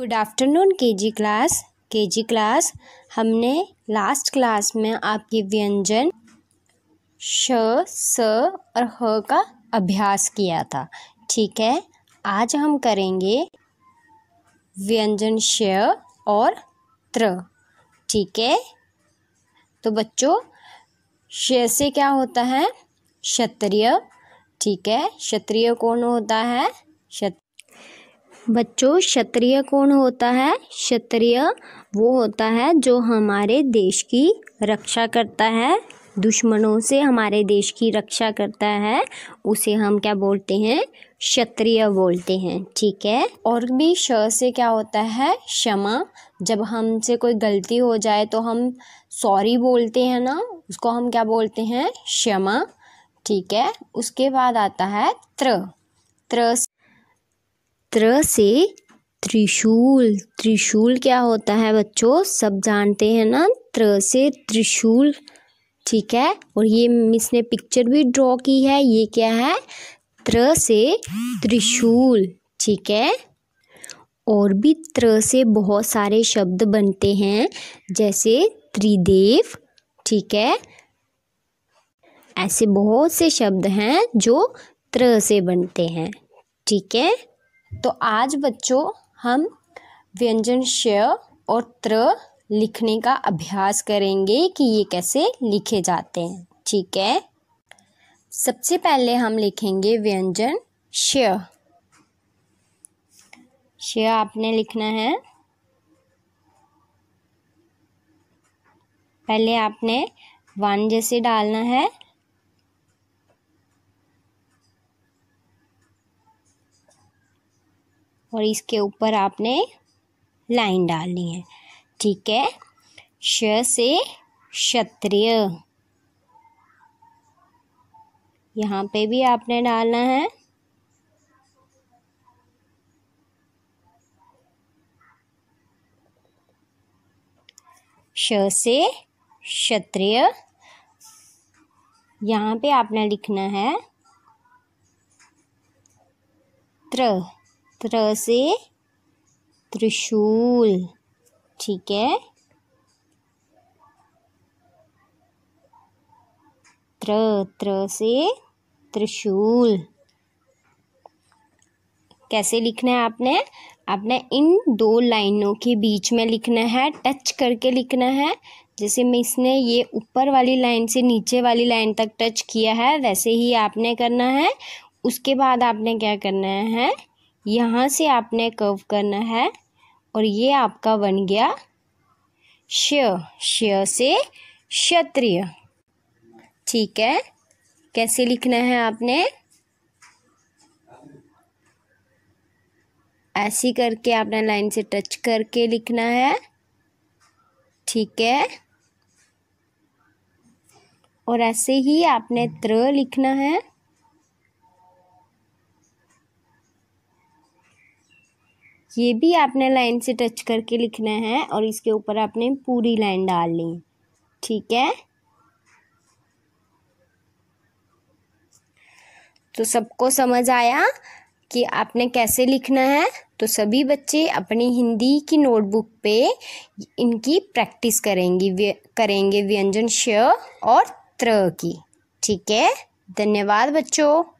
good afternoon के G class K G class हमने last class में आपके व्यंजन श स और ह का अभ्यास किया था ठीक है आज हम करेंगे व्यंजन श और त्र ठीक है तो बच्चों श से क्या होता है क्षत्रिय ठीक है क्षत्रिय कौन होता है क्षत्रिय बच्चों क्षत्रिय कौन होता है क्षत्रिय वो होता है जो हमारे देश की रक्षा करता है दुश्मनों से हमारे देश की रक्षा करता है उसे हम क्या बोलते हैं क्षत्रिय बोलते हैं ठीक है और भी श से क्या होता है क्षमा जब हमसे कोई गलती हो जाए तो हम सॉरी बोलते हैं ना उसको हम क्या बोलते हैं क्षमा ठीक है उसके बाद आता है त्र त्र त्र से त्रिशूल त्रिशूल क्या होता है बच्चों सब जानते हैं ना त्र से त्रिशूल ठीक है और ये इसने पिक्चर भी ड्रॉ की है ये क्या है त्र से त्रिशूल ठीक है और भी त्र से बहुत सारे शब्द बनते हैं जैसे त्रिदेव ठीक है ऐसे बहुत से शब्द हैं जो त्र से बनते हैं ठीक है तो आज बच्चों हम व्यंजन श और त्र लिखने का अभ्यास करेंगे कि ये कैसे लिखे जाते हैं ठीक है सबसे पहले हम लिखेंगे व्यंजन श श आपने लिखना है पहले आपने वन जैसे डालना है और इसके ऊपर आपने लाइन डालनी है ठीक है श से क्षत्रिय यहाँ पे भी आपने डालना है श से क्षत्रिय यहाँ पे आपने लिखना है त्र त्र से त्रिशूल ठीक है त्र त्र से त्रिशूल कैसे लिखना है आपने आपने इन दो लाइनों के बीच में लिखना है टच करके लिखना है जैसे मैं इसने ये ऊपर वाली लाइन से नीचे वाली लाइन तक टच किया है वैसे ही आपने करना है उसके बाद आपने क्या करना है यहाँ से आपने कर्व करना है और ये आपका बन गया श्य श्य से क्षत्रिय ठीक है कैसे लिखना है आपने ऐसी करके आपने लाइन से टच करके लिखना है ठीक है और ऐसे ही आपने त्र लिखना है ये भी आपने लाइन से टच करके लिखना है और इसके ऊपर आपने पूरी लाइन डाल ली ठीक है तो सबको समझ आया कि आपने कैसे लिखना है तो सभी बच्चे अपनी हिंदी की नोटबुक पे इनकी प्रैक्टिस करेंगी व्य, करेंगे व्यंजन श और त्र की ठीक है धन्यवाद बच्चों